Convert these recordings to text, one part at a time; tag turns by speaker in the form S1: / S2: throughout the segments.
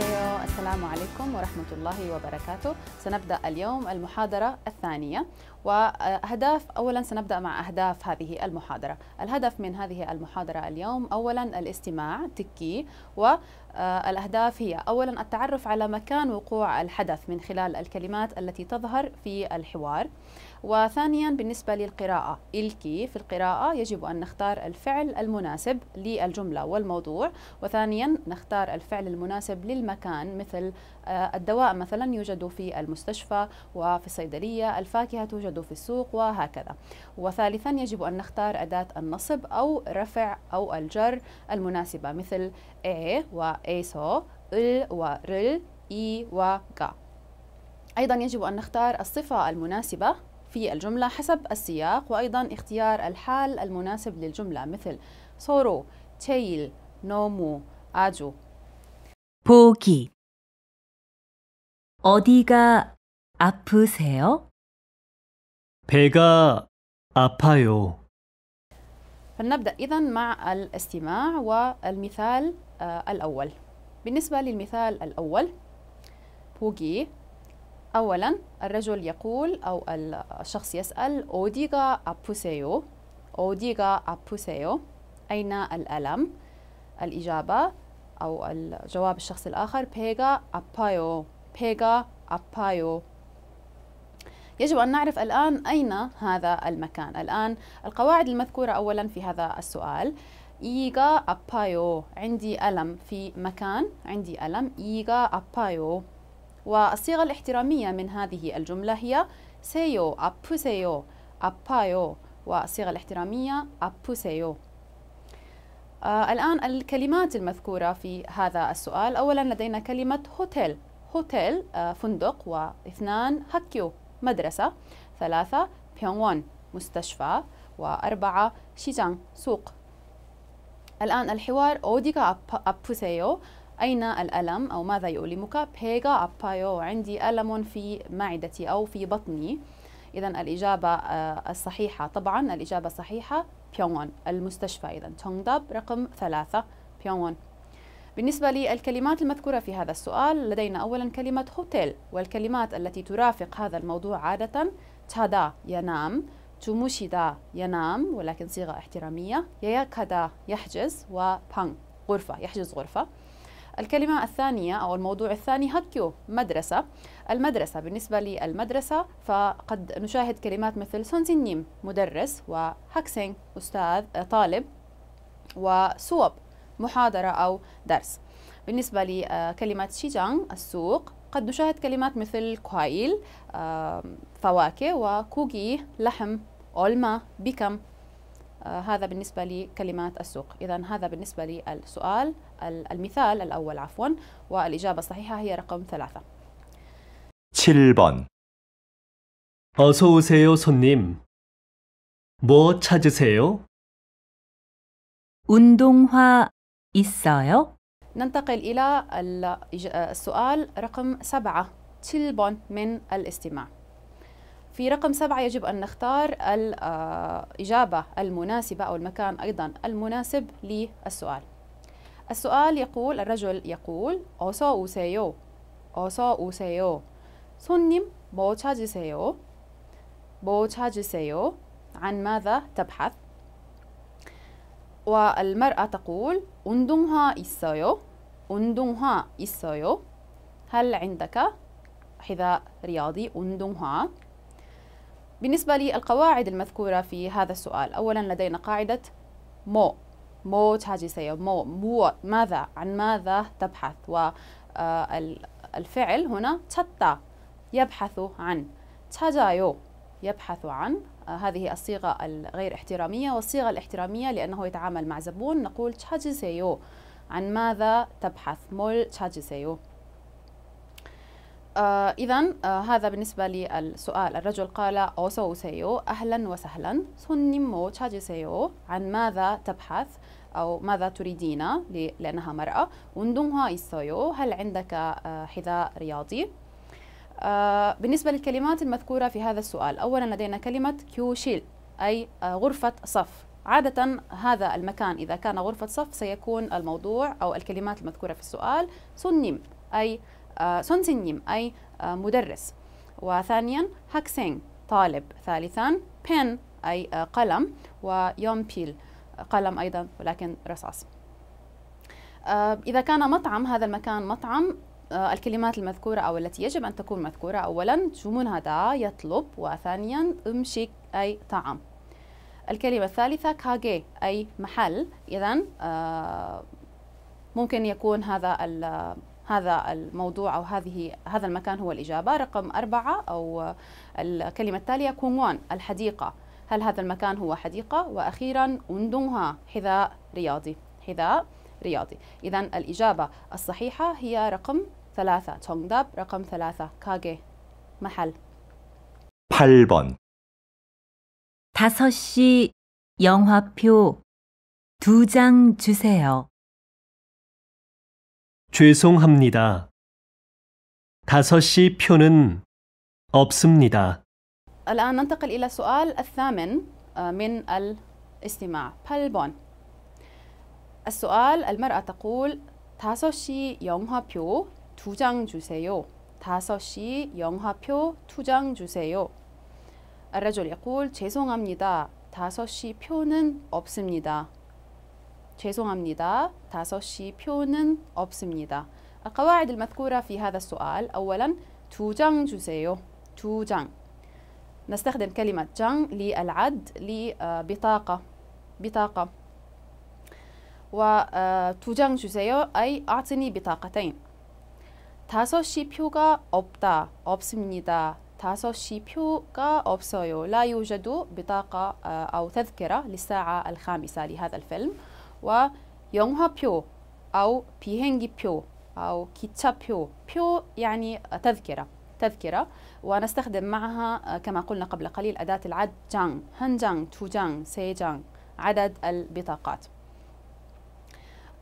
S1: سيو. السلام عليكم ورحمة الله وبركاته. سنبدأ اليوم المحاضرة الثانية وأهداف أولا سنبدأ مع أهداف هذه المحاضرة. الهدف من هذه المحاضرة اليوم أولا الاستماع تكي والأهداف آه، هي أولا التعرف على مكان وقوع الحدث من خلال الكلمات التي تظهر في الحوار. وثانيا بالنسبة للقراءة الكي في القراءة يجب أن نختار الفعل المناسب للجملة والموضوع وثانيا نختار الفعل المناسب للمكان مثل آه، الدواء مثلا يوجد في المستشفى وفي الصيدلية الفاكهة توجد في السوق وهكذا وثالثا يجب أن نختار أداة النصب أو رفع أو الجر المناسبة مثل إيه وإيسو ال ورل إي وغا أيضا يجب أن نختار الصفة المناسبة في الجملة حسب السياق وأيضا اختيار الحال المناسب للجملة مثل صورو تيل نومو أجو 보기 어디가 아프세요? 배가 아파요. فلنبدأ إذا مع الاستماع والمثال آه، الأول. بالنسبة للمثال الأول 보기 أولا الرجل يقول أو الشخص يسأل أوديغا أبوسيو أوديغا أبوسيو أين الألم؟ الإجابة أو الجواب الشخص الآخر بيغا أبايو بيغا أبايو يجب أن نعرف الآن أين هذا المكان الآن القواعد المذكورة أولا في هذا السؤال إيغا أبايو عندي ألم في مكان عندي ألم إيغا أبايو والصيغة الاحترامية من هذه الجملة هي سيو أبسيو أبايو والصيغة الاحترامية أبسيو آه الآن الكلمات المذكورة في هذا السؤال أولا لدينا كلمة هوتيل هوتيل آه، فندق واثنان هاكيو مدرسة ثلاثة بيونغون مستشفى وأربعة شيجان سوق الآن الحوار أوديكا أبوسيو أين الألم أو ماذا يؤلمك بيغا أبايو عندي ألم في معدتي أو في بطني إذا الإجابة آه، الصحيحة طبعا الإجابة الصحيحة بيونغون المستشفى إذا تونغداب رقم ثلاثة بيونغون بالنسبة للكلمات المذكورة في هذا السؤال لدينا أولا كلمة هوتيل والكلمات التي ترافق هذا الموضوع عادة تادا ينام تموشيدا ينام ولكن صيغة احترامية يياكدا يحجز وبانغ غرفة يحجز غرفة الكلمة الثانية أو الموضوع الثاني هاكيو مدرسة المدرسة بالنسبة للمدرسة فقد نشاهد كلمات مثل سونسينيم مدرس وهاكسينغ أستاذ طالب وسوب محاضرة أو درس بالنسبة لكلمة شيجانغ السوق قد نشاهد كلمات مثل كوايل فواكه وكوغي لحم أولما بكم آه، هذا بالنسبة لكلمات السوق إذا هذا بالنسبة للسؤال المثال الأول عفوا والإجابة الصحيحة هي رقم ثلاثة 7번 어서 오세요, 손님. 뭐 찾으세요? 운동화 있어요? ننتقل إلى آه، السؤال رقم سبعة 7 من الاستماع في رقم سبعة يجب أن نختار الإجابة آه، المناسبة أو المكان أيضا المناسب للسؤال السؤال يقول الرجل يقول 어서 오세요 어서 오세요 손님 뭐 찾으세요 뭐 찾으세요 عن ماذا تبحث والمرأة تقول 운동화 있어요 운동화 있어요 هل عندك حذاء رياضي 운동화 بالنسبة للقواعد المذكورة في هذا السؤال أولا لدينا قاعدة مو مو سيو مو مو ماذا عن ماذا تبحث والفعل آه، هنا تتا يبحث عن تجايو يبحث عن آه، هذه الصيغة الغير احترامية والصيغة الاحترامية لأنه يتعامل مع زبون نقول سيو عن ماذا تبحث مول تاجيسيو آه إذا آه هذا بالنسبة للسؤال الرجل قال سيو أهلا وسهلا سنمو سيو عن ماذا تبحث أو ماذا تريدين لأنها مرأة هاي سايو هل عندك آه، حذاء رياضي آه، بالنسبة للكلمات المذكورة في هذا السؤال أولا لدينا كلمة كيوشيل أي آه، غرفة صف عادة هذا المكان إذا كان غرفة صف سيكون الموضوع أو الكلمات المذكورة في السؤال سنيم أي سنسنيم أي مدرس وثانيا هاكسينغ طالب ثالثا بين أي قلم ويومبيل قلم أيضا ولكن رصاص آه، إذا كان مطعم هذا المكان مطعم آه، الكلمات المذكورة أو التي يجب أن تكون مذكورة أولا جمون هذا يطلب وثانيا امشيك أي طعام الكلمة الثالثة كاجي أي محل إذا آه، ممكن يكون هذا هذا الموضوع أو هذه هذا المكان هو الإجابة رقم أربعة أو الكلمة التالية كونغوان الحديقة هل هذا المكان هو حديقة؟ وأخيرا أندونها حذاء رياضي حذاء رياضي إذا الإجابة الصحيحة هي رقم ثلاثة تونغداب رقم ثلاثة 가게 محل 8번 5시 영화표 두 장 주세요. 죄송합니다. 5시 표는 없습니다. الآن ننتقل إلى السؤال الثامن من الاستماع 8번 السؤال المرأة تقول 5시 영화표 두장 주세요 5시 영화표 두장 주세요 الرجل يقول 죄송합니다 5시 표는 없습니다 죄송합니다 5시 표는 없습니다 القواعد المذكورة في هذا السؤال أولا 두장 주세요 두장 نستخدم كلمة جان للعد لبطاقة بطاقة و جان آه، جوزيو أي أعطني بطاقتين 다섯 시 표가 없다 없습니다 다섯 시 표가 없어요 لا يوجد بطاقة آه، أو تذكرة للساعة الخامسة لهذا الفيلم و و영화표 أو 비행기표 أو 기차표 표 يعني تذكرة تذكرة ونستخدم معها آه، كما قلنا قبل قليل أداة العد جانغ هن جان تو جان سي جان عدد البطاقات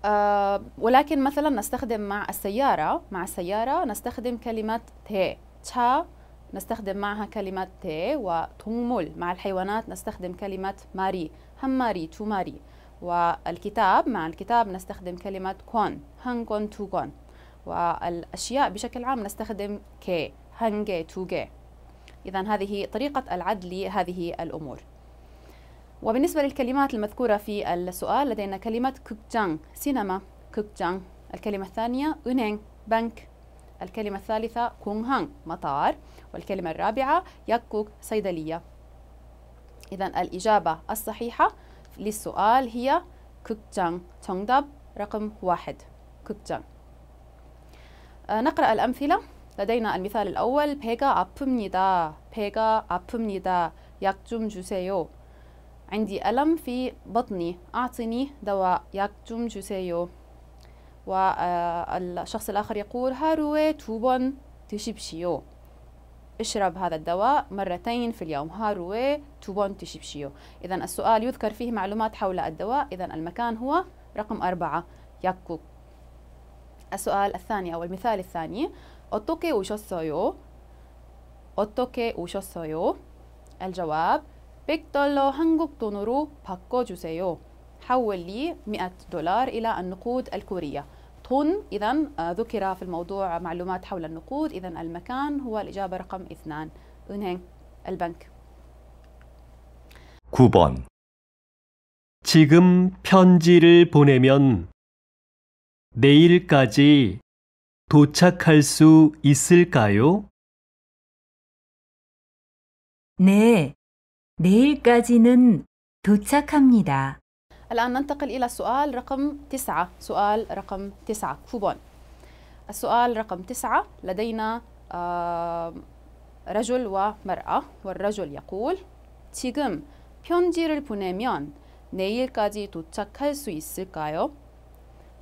S1: آه، ولكن مثلا نستخدم مع السيارة مع السيارة نستخدم كلمة تي تشا نستخدم معها كلمة تي وتومول مع الحيوانات نستخدم كلمة ماري هم ماري تو ماري والكتاب مع الكتاب نستخدم كلمة كون هن كون تو كون والأشياء بشكل عام نستخدم كي هانجي توجي إذا هذه طريقة العد لهذه الأمور وبالنسبة للكلمات المذكورة في السؤال لدينا كلمة كوكجان سينما كوكجان الكلمة الثانية أونين بنك الكلمة الثالثة كونغهان مطار والكلمة الرابعة ياكوك صيدلية إذا الإجابة الصحيحة للسؤال هي كوكجان تونغداب رقم واحد كوكجان آه، نقرأ الأمثلة لدينا المثال الأول 배가 아픕니다. 배가 아픕니다. 약좀 주세요. عندي ألم في بطني أعطني دواء 약 جسيو والشخص آه، الآخر يقول هاروي توبون تشيبشيو اشرب هذا الدواء مرتين في اليوم هاروي توبون تشيبشيو إذا السؤال يذكر فيه معلومات حول الدواء إذا المكان هو رقم أربعة يكوك السؤال الثاني أو المثال الثاني 어떻게 오셨어요? 어떻게 오셨어요? الجواب 100달러 한국 돈으로 바꿔주세요. حول لي 100 دولار إلى النقود الكورية. طن إذا ذكر في الموضوع معلومات حول النقود إذا المكان هو الإجابة رقم اثنان 은행 البنك 9번 지금 편지를 보내면 내일까지 도착할 수 있을까요? 네, 내일까지는 도착합니다. الآن ننتقل إلى السؤال رقم 9 سؤال رقم 9 كوبون السؤال رقم 9 لدينا رجل ومرأة والرجل يقول 지금 편지를 보내면 내일까지 도착할 수 있을까요?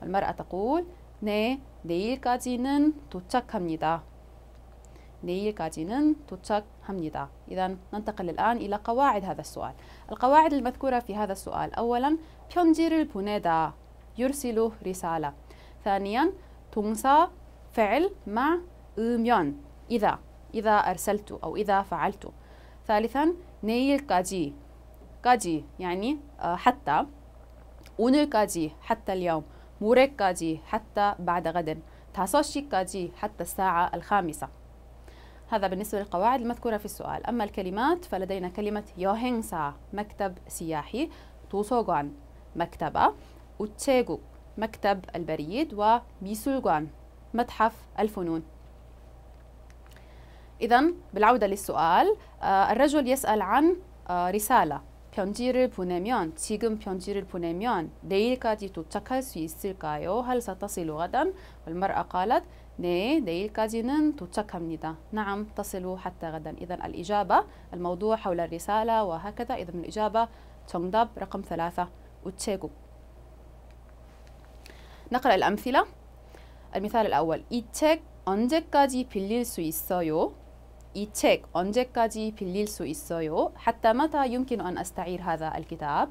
S1: المرأة تقول 네 내일까지는 도착합니다. 내일까지는 도착합니다. إذا ننتقل الآن إلى قواعد هذا السؤال. القواعد المذكورة في هذا السؤال أولا 편지를 보내다 يرسل رسالة. ثانيا 동사 فعل مع 음연 إذا إذا أرسلت أو إذا فعلت. ثالثا 내일까지 까지 يعني آه، حتى 오늘까지 حتى اليوم 모레까지 حتى بعد غد 5시까지 حتى الساعة الخامسة هذا بالنسبة للقواعد المذكورة في السؤال أما الكلمات فلدينا كلمة يوهينسا مكتب سياحي توسوغان مكتبة وتشيغو مكتب البريد وميسولغان متحف الفنون إذا بالعودة للسؤال آه، الرجل يسأل عن آه، رسالة 편지를 보내면 지금 편지를 보내면 내일까지 도착할 수 있을까요? هل ستصل غدا؟ المرأة قالت 네, 내일까지는 도착합니다. نعم, تصل حتى غدا. إذا الإجابة الموضوع حول الرسالة وهكذا. إذا من الإجابة 정답 رقم ثلاثة 우체국. نقرأ الأمثلة. المثال الأول 이책 언제까지 빌릴 수 있어요? 이책 언제까지 빌릴 수 있어요? حتى متى يمكن أن أستعير هذا الكتاب?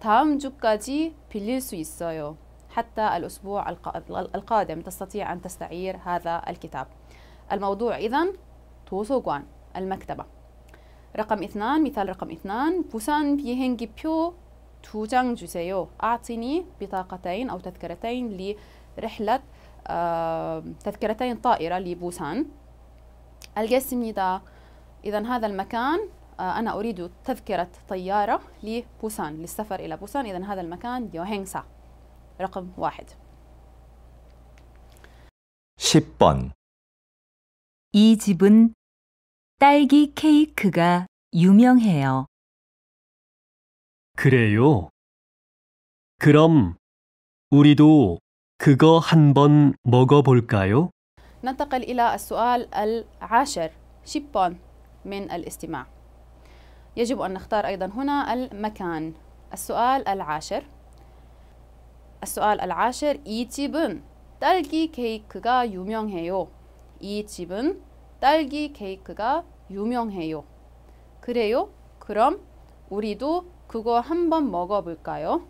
S1: 다음 주까지 빌릴 수 있어요. حتى الأسبوع القادم تستطيع أن تستعير هذا الكتاب. الموضوع إذن 도서관 المكتبة. رقم اثنان مثال رقم اثنان بوسان بيهنجي بيو توجان جوسيو أعطني بطاقتين أو تذكرتين لرحلة آه تذكرتين طائرة لبوسان 알겠습니다. إذا هذا المكان آه، أنا أريد تذكرة طيارة لبوسان للسفر إلى بوسان إذا هذا المكان يوهينغسا رقم واحد 10번 이 집은 딸기 케이크가 유명해요. 그래요? 그럼 우리도 그거 한번 먹어볼까요? ننتقل إلى السؤال العاشر شيبون من الاستماع يجب أن نختار أيضا هنا المكان السؤال العاشر السؤال العاشر كيكغا 집은 딸기 케이크가 유명해요. 이 집은 딸기 케이크가 유명해요. 그래요? 그럼 우리도 그거 한번 먹어볼까요?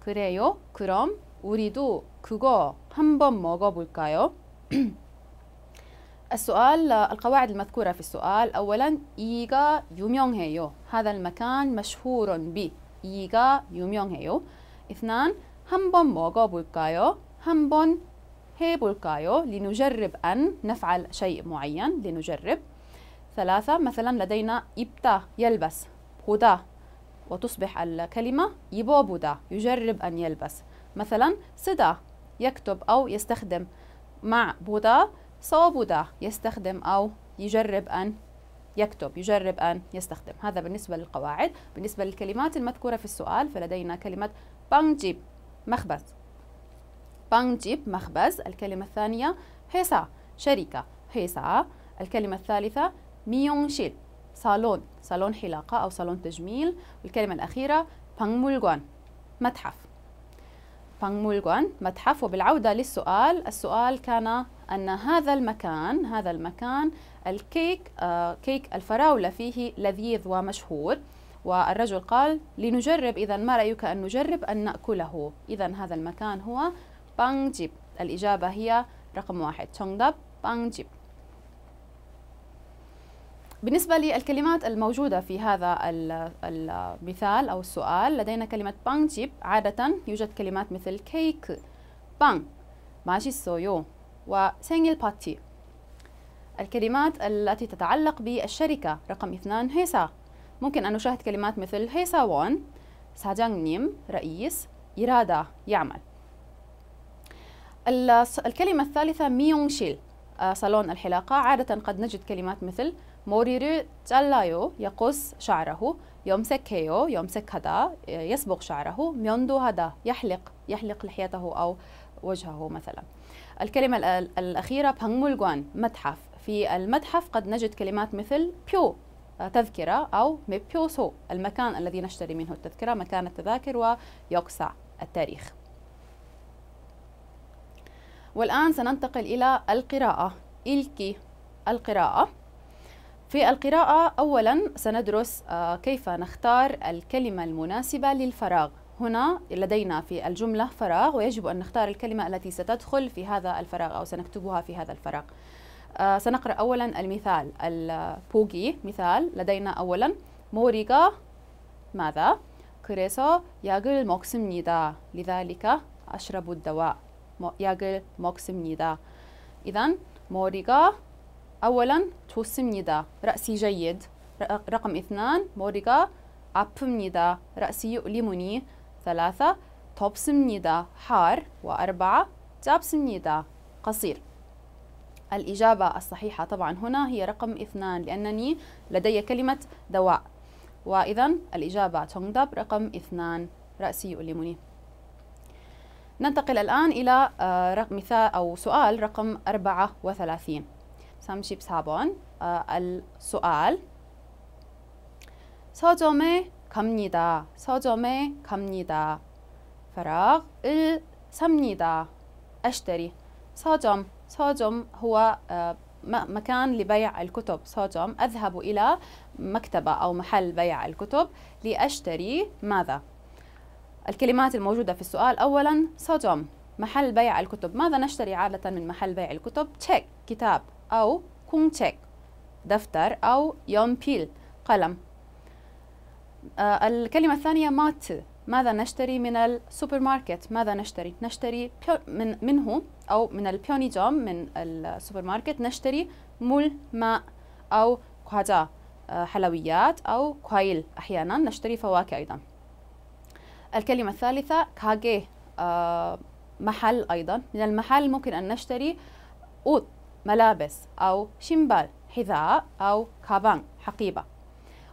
S1: 그래요? 그럼 우리도 그거 한번 먹어볼까요? السؤال القواعد المذكورة في السؤال أولا إيغا يوميونغ هيو هذا المكان مشهور ب إيغا يوميونغ هيو اثنان بولكايو 먹어볼까요? هي بولكايو لنجرب أن نفعل شيء معين لنجرب ثلاثة مثلا لدينا إبتا يلبس بودا وتصبح الكلمة بودا يجرب أن يلبس مثلا سدا يكتب أو يستخدم مع بوذا سو بوذا يستخدم أو يجرب أن يكتب يجرب أن يستخدم هذا بالنسبة للقواعد بالنسبة للكلمات المذكورة في السؤال فلدينا كلمة بانجيب مخبز بانجيب مخبز الكلمة الثانية هيسا شركة هيسا الكلمة الثالثة ميونشيل صالون صالون حلاقة أو صالون تجميل والكلمة الأخيرة بانمولغوان متحف بانغمولغوان متحف وبالعودة للسؤال السؤال كان أن هذا المكان هذا المكان الكيك آه كيك الفراولة فيه لذيذ ومشهور والرجل قال لنجرب إذا ما رأيك أن نجرب أن نأكله إذا هذا المكان هو بانجيب الإجابة هي رقم واحد تونغداب بانجيب بالنسبة للكلمات الموجودة في هذا المثال أو السؤال لدينا كلمة بانجيب جيب عادة يوجد كلمات مثل كيك بان ماشيسويو وسينجل باتي الكلمات التي تتعلق بالشركة رقم اثنان هيسا ممكن أن نشاهد كلمات مثل هيسا وون نيم رئيس إرادة يعمل الكلمة الثالثة ميونشيل آه، صالون الحلاقة عادة قد نجد كلمات مثل 머리를 잘라요. يقص شعره. 염색해요. 염색하다. 예스복 شعره. 면도하다. يحلق. يحلق لحيته أو وجهه مثلا. الكلمة الأخيرة بانغمولغوان متحف. في المتحف قد نجد كلمات مثل بيو آه، تذكرة أو سو المكان الذي نشتري منه التذكرة مكان التذاكر ويقسع التاريخ والآن سننتقل إلى القراءة إلكي القراءة في القراءة أولا سندرس آه، كيف نختار الكلمة المناسبة للفراغ هنا لدينا في الجملة فراغ ويجب أن نختار الكلمة التي ستدخل في هذا الفراغ أو سنكتبها في هذا الفراغ آه، سنقرأ أولا المثال البوغي مثال لدينا أولا موريغا ماذا؟ 그래서 약을 먹습니다. لذلك أشرب الدواء. 약을 먹습니다. إذا 머리가 أولا توسمنيدا رأسي جيد رقم اثنان 머리가 아픕니다 رأسي يؤلمني ثلاثة 덥습니다 حار وأربعة 짧습니다 قصير الإجابة الصحيحة طبعا هنا هي رقم اثنان لأنني لدي كلمة دواء وإذا الإجابة تنضب رقم اثنان رأسي يؤلمني ننتقل الآن إلى آه، رقم مثال أو سؤال رقم 34 سامشي4번 알 소알 서점에 갑니다. 서점에 갑니다. فراغ 을 삽니다. أشتري 서점 서점 هو آه، مكان لبيع الكتب سوجوم أذهب إلى مكتبة أو محل بيع الكتب لأشتري ماذا؟ الكلمات الموجودة في السؤال أولا سوجوم محل بيع الكتب ماذا نشتري عادة من محل بيع الكتب؟ تشيك كتاب أو كونغ تشيك دفتر أو يوم بيل قلم آه الكلمة الثانية مات ماذا نشتري من السوبر ماركت ماذا نشتري نشتري من منه أو من البيوني جوم من السوبر ماركت نشتري مول ماء أو كواجا آه، حلويات أو كويل أحيانا نشتري فواكه أيضا الكلمة الثالثة كاجي آه محل أيضا من المحل ممكن أن نشتري أوت ملابس أو شمبال حذاء أو كابان حقيبة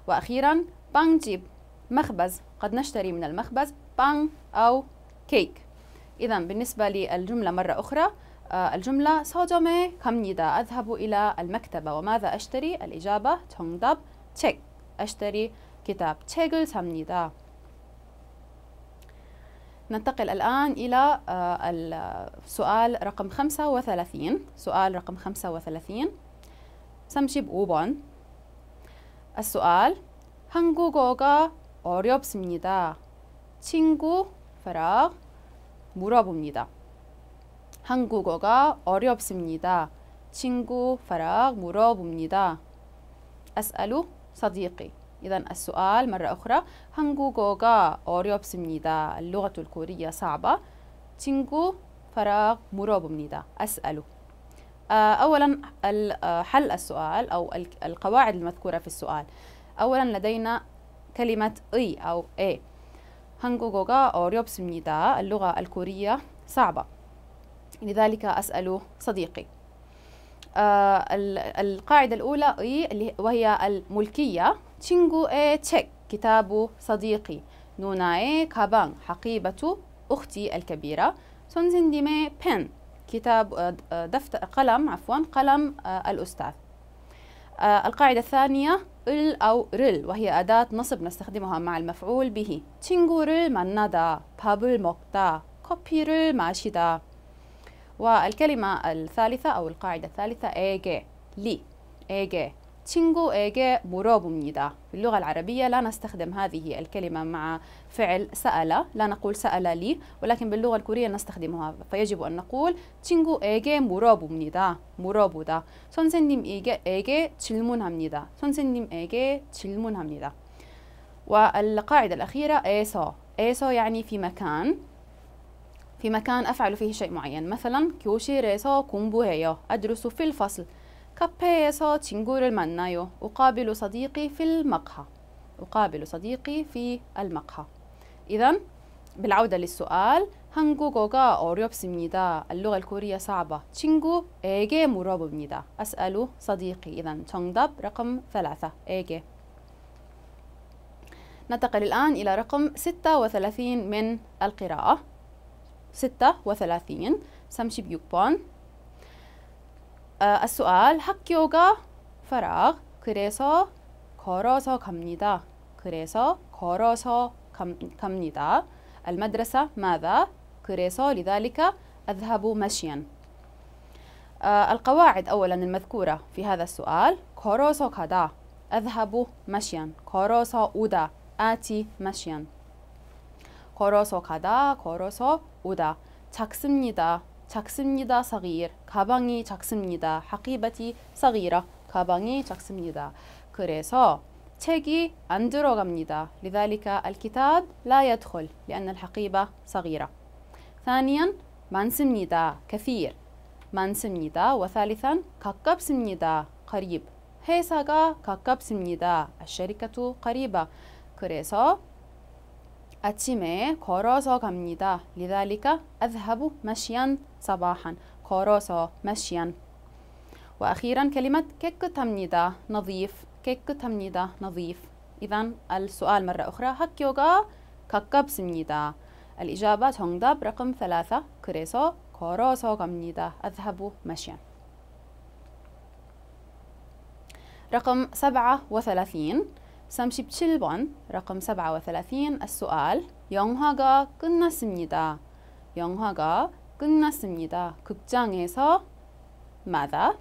S1: وأخيرا بانجيب مخبز قد نشتري من المخبز بان أو كيك إذا بالنسبة للجملة مرة أخرى آه، الجملة سوجومي كامنيدا أذهب إلى المكتبة وماذا أشتري؟ الإجابة داب تشيك أشتري كتاب تشيكل سامنيدا ننتقل الآن إلى السؤال آه، رقم 35 سؤال رقم 35 35번 السؤال 한국어가 어렵습니다. 친구 فراغ 물어봅니다. 한국어가 어렵습니다. 친구 فراغ 물어봅니다. أسأل صديقي إذا السؤال مرة أخرى 한국어가 어렵습니다. اللغة الكورية صعبة. 친구 فراغ 물어봅니다. أسأل آه، أولا آه، حل السؤال أو القواعد المذكورة في السؤال. أولا لدينا كلمة أي أو إي. 한국어가 어렵습니다. اللغة الكورية صعبة. لذلك أسأل صديقي. آه القاعدة الأولى وهي الملكية 친구의 책 كتاب صديقي اي كابان حقيبة أختي الكبيرة 손진님의 بن كتاب دفتر قلم عفوا قلم الأستاذ القاعدة الثانية ال أو رل وهي أداة نصب نستخدمها مع المفعول به رل 친구를 بابل موكتا كوبي رل ماشيدا والكلمة الثالثة أو القاعدة الثالثة إيجي لي إيجي تشينغو 에게 물어봅니다 باللغة العربية لا نستخدم هذه الكلمة مع فعل سأل لا نقول سأل لي ولكن باللغة الكورية نستخدمها فيجب أن نقول 친구에게 물어봅니다 물어보다 선생님에게 에게 질문합니다 선생님에게 질문합니다 والقاعدة الأخيرة 에서 에서 يعني في مكان في مكان أفعل فيه شيء معين مثلا كومبو 공부해요 أدرس في الفصل 카페에서 친구를 만나요. أقابل صديقي في المقهى. أقابل صديقي في المقهى. إذا بالعودة للسؤال 한국어가 어렵습니다. اللغة الكورية صعبة. 친구에게 물어봅니다. أسأل صديقي. إذا 정답 رقم ثلاثة. 에게. ننتقل الآن إلى رقم 36 من القراءة. 36 36번 السؤال 학교가 فراغ 그래서 걸어서 갑니다. 그래서 걸어서 갑니다. المدرسة ماذا؟ 그래서 لذلك أذهب مشيا. القواعد أولا المذكورة في هذا السؤال 걸어서 가다 أذهب مشيا 걸어서 오다 آتي مشيا 걸어서 가다 걸어서 오다 작습니다 작습니다. صغير 가방이 작습니다. حقيبتي صغيرة 가방이 작습니다. 그래서 책이 안 들어갑니다. لذلك الكتاب لا يدخل لأن الحقيبة صغيرة. ثانيا 많습니다. كثير 많습니다. وثالثا 가깝습니다. قريب 회사가 가깝습니다. الشركة قريبة. 그래서 아침에 걸어서 갑니다. لذلك أذهب مشيا صباحا. 걸어서 مشيا. وأخيرا كلمة 깨끗합니다. نظيف. 깨끗합니다. نظيف. إذا السؤال مرة أخرى 학교가 가깝습니다. الإجابة 정답 رقم ثلاثة 그래서 걸어서 갑니다. أذهب مشيا. رقم وثلاثين. 30 7번 رقم 37 السؤال 영화가 끝났습니다. 영화가 끝났습니다. 극장에서 ماذا?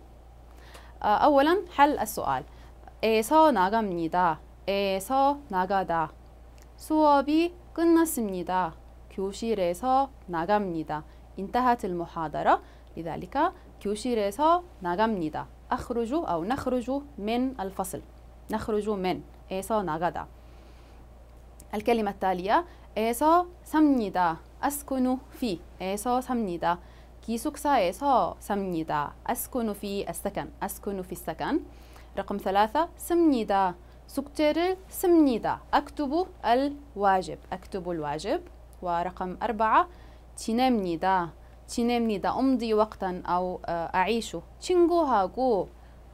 S1: أولا حل السؤال 에서 나갑니다. 에서 나가다. 수업이 끝났습니다. 교실에서 나갑니다. انتهت المحاضرة لذلك 교실에서 나갑니다. أخرج أو نخرج من الفصل. نخرج من 에서 나가다. الكلمة التالية 에서 삽니다. أسكن في 에서 삽니다. 기숙사에서 삽니다. أسكن في السكن. أسكن في السكن. رقم ثلاثة 씁니다. 숙제를 씁니다. أكتب الواجب. أكتب الواجب. ورقم أربعة 지냅니다. 지냅니다. أمضي وقتا أو أعيش. 친구하고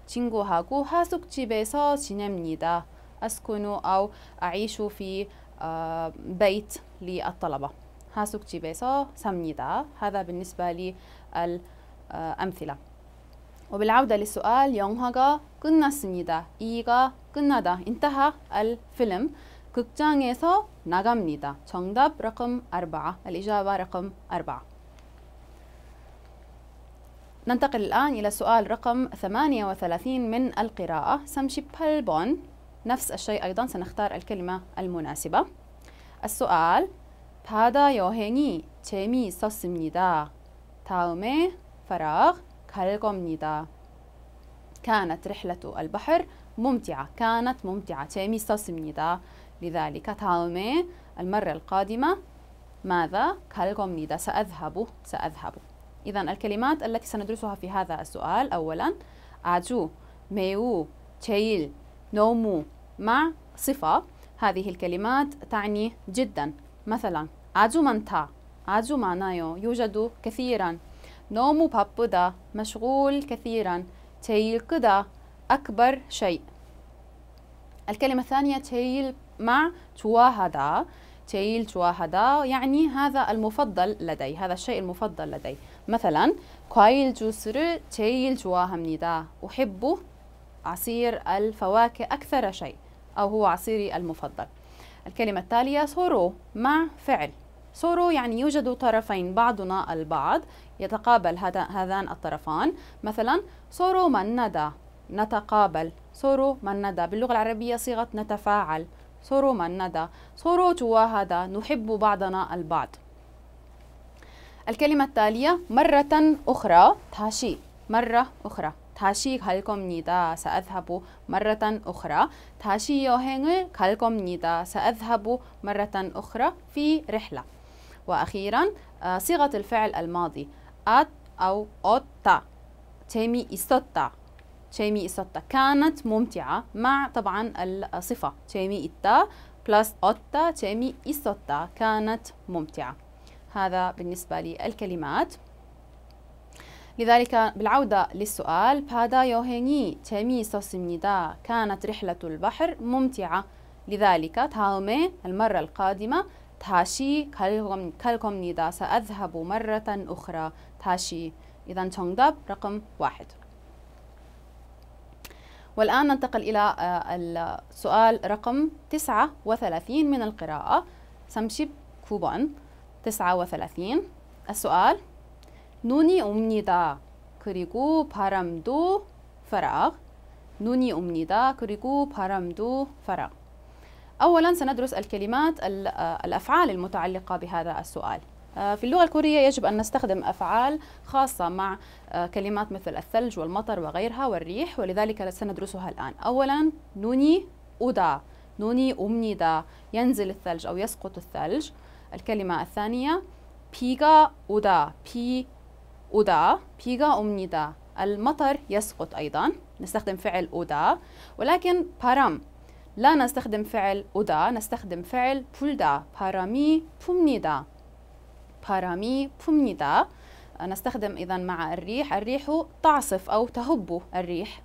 S1: 친구하고 하숙집에서 지냅니다. أسكن أو أعيش في آه، بيت للطلبة هاسوك بيسو سامنيدا هذا بالنسبة للأمثلة وبالعودة للسؤال 영화가 إيغا كنا دا انتهى الفيلم 극장에서 나갑니다 정답 رقم أربعة الإجابة رقم أربعة ننتقل الآن إلى سؤال رقم 38 من القراءه سمشي بالبون نفس الشيء أيضا سنختار الكلمة المناسبة السؤال 바다 여행이 재미있었습니다. 다음에 فراغ 갈 겁니다. كانت رحلة البحر ممتعة كانت ممتعة 재미있었습니다. لذلك 다음에 المرة القادمة ماذا 갈 겁니다. سأذهب سأذهب إذا الكلمات التي سندرسها في هذا السؤال أولا 아주 매우 제일 너무 مع صفة هذه الكلمات تعني جدا مثلا 아주 많다 يوجد كثيرا نومو بابدا مشغول كثيرا تيل 크다 أكبر شيء الكلمة الثانية تيل مع تواهدا تيل تواهدا يعني هذا المفضل لدي هذا الشيء المفضل لدي مثلا جوسر تيل تواهمني دا أحب عصير الفواكه أكثر شيء أو هو عصيري المفضل الكلمة التالية سورو مع فعل سورو يعني يوجد طرفين بعضنا البعض يتقابل هذان الطرفان مثلا سورو من ندى نتقابل سورو من ندى باللغة العربية صيغة نتفاعل سورو من ندى سورو تواهدا نحب بعضنا البعض الكلمة التالية مرة أخرى تاشي مرة أخرى 다시 갈 겁니다. سأذهب مرة أخرى. 다시 여행을 갈 겁니다. سأذهب مرة أخرى في رحلة. وأخيرا صيغة الفعل الماضي أت أو أوتا تيمي إستوتا تيمي إستوتا كانت ممتعة مع طبعا الصفة تيمي إتا بلس أوتا تيمي إستوتا كانت ممتعة هذا بالنسبة للكلمات لذلك بالعودة للسؤال بادا يوهيني تيمي سوسمنيدا كانت رحلة البحر ممتعة لذلك تاومي المرة القادمة تاشي 갈 겁니다. سأذهب مرة أخرى. تاشي إذا 정답 رقم واحد. والآن ننتقل إلى آه، السؤال رقم 39 من القراءة 39번 39 كوبون 39 السوال 눈이 옵니다. 그리고 바람도 فرغ 눈이 옵니다. 그리고 바람도 فراغ أولا سندرس الكلمات آه، الأفعال المتعلقة بهذا السؤال آه، في اللغة الكورية يجب أن نستخدم أفعال خاصة مع آه، كلمات مثل الثلج والمطر وغيرها والريح ولذلك سندرسها الآن أولا نوني أودا نوني أمنيدا ينزل الثلج أو يسقط الثلج الكلمة الثانية بيغا أودا بي أودا بيغا أمنيدا المطر يسقط أيضا نستخدم فعل أودا ولكن بارام لا نستخدم فعل أودا نستخدم فعل بولدا بارامي بومنيدا بارامي بومنيدا نستخدم إذا مع الريح الريح تعصف أو تهب الريح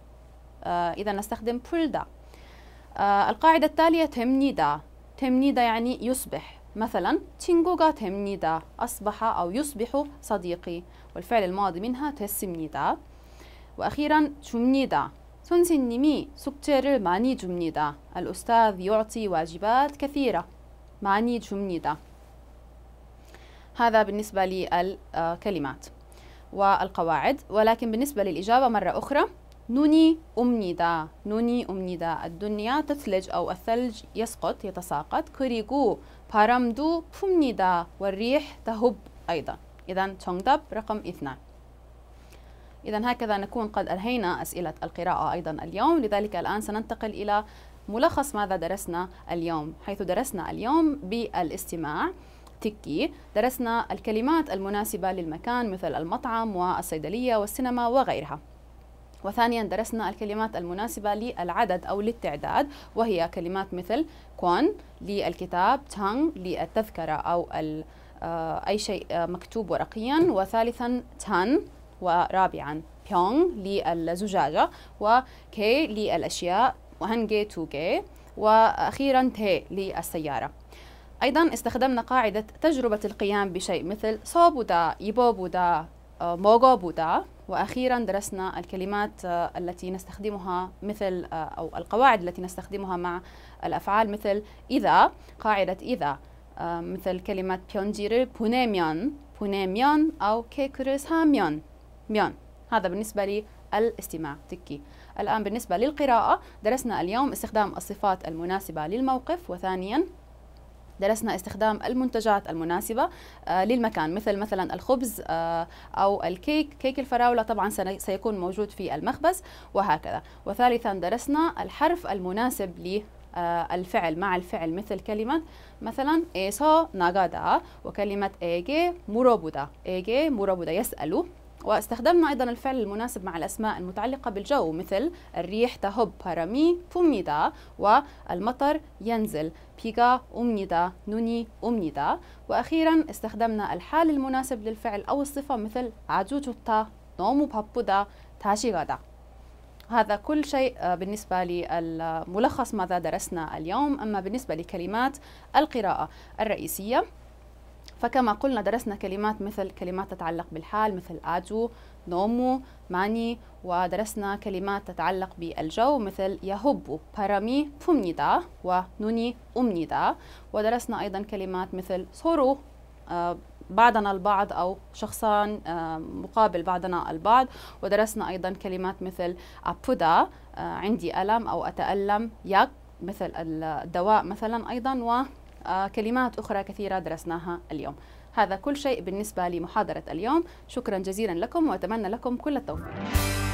S1: آه، إذا نستخدم بولدا آه، القاعدة التالية تمنيدا تمنيدا يعني يصبح مثلا تينغوغا تمنيدا أصبح أو يصبح صديقي والفعل الماضي منها تسميدا وأخيرا 줍니다. 선생님이 숙제를 많이 줍니다. الأستاذ يعطي واجبات كثيرة. 많이 줍니다. هذا بالنسبة للكلمات والقواعد ولكن بالنسبة للإجابة مرة أخرى نوني أمنيدا نوني أمنيدا الدنيا تثلج أو الثلج يسقط يتساقط كريغو بارامدو فمنيدا والريح تهب أيضاً إذا تونغدب رقم اثنان إذا هكذا نكون قد أنهينا أسئلة القراءة أيضا اليوم لذلك الآن سننتقل إلى ملخص ماذا درسنا اليوم حيث درسنا اليوم بالاستماع تكي درسنا الكلمات المناسبة للمكان مثل المطعم والصيدلية والسينما وغيرها وثانيا درسنا الكلمات المناسبة للعدد أو للتعداد وهي كلمات مثل كون للكتاب تانغ للتذكرة أو الكتاب آه، أي شيء آه، مكتوب ورقيا وثالثا تان ورابعا بيونغ للزجاجة وكي للأشياء وهنجي توجي وأخيرا تي للسيارة أيضا استخدمنا قاعدة تجربة القيام بشيء مثل صوبودا يبوبودا آه، موغوبودا وأخيرا درسنا الكلمات التي نستخدمها مثل أو القواعد التي نستخدمها مع الأفعال مثل إذا قاعدة إذا مثل كلمة 편지를 보내면 보내면 أو 케이크를 사면 면 هذا بالنسبة لي الاستماع تكي الآن بالنسبة للقراءة درسنا اليوم استخدام الصفات المناسبة للموقف وثانيا درسنا استخدام المنتجات المناسبة آه للمكان مثل مثلا الخبز آه أو الكيك كيك الفراولة طبعا سيكون موجود في المخبز وهكذا وثالثا درسنا الحرف المناسب آه، الفعل مع الفعل مثل كلمة مثلا إيسا ناغادا وكلمة إيجي مروبودا إيجي مروبودا يسأل واستخدمنا أيضا الفعل المناسب مع الأسماء المتعلقة بالجو مثل الريح تهب هرمي بوميدا والمطر ينزل بيغا أمنيدا نوني أمنيدا وأخيرا استخدمنا الحال المناسب للفعل أو الصفة مثل عجوجوتا نومو بابودا تاشيغادا هذا كل شيء آه، بالنسبة للملخص ماذا درسنا اليوم أما بالنسبة لكلمات القراءة الرئيسية فكما قلنا درسنا كلمات مثل كلمات تتعلق بالحال مثل آجو نومو ماني ودرسنا كلمات تتعلق بالجو مثل يهب بارامي فومنيدا ونوني أمنيدا ودرسنا أيضا كلمات مثل سورو آه، بعضنا البعض أو شخصان آه، مقابل بعضنا البعض ودرسنا أيضا كلمات مثل أبودا آه، عندي ألم أو أتألم يك مثل الدواء مثلا أيضا وكلمات آه، أخرى كثيرة درسناها اليوم هذا كل شيء بالنسبة لمحاضرة اليوم شكرا جزيلا لكم وأتمنى لكم كل التوفيق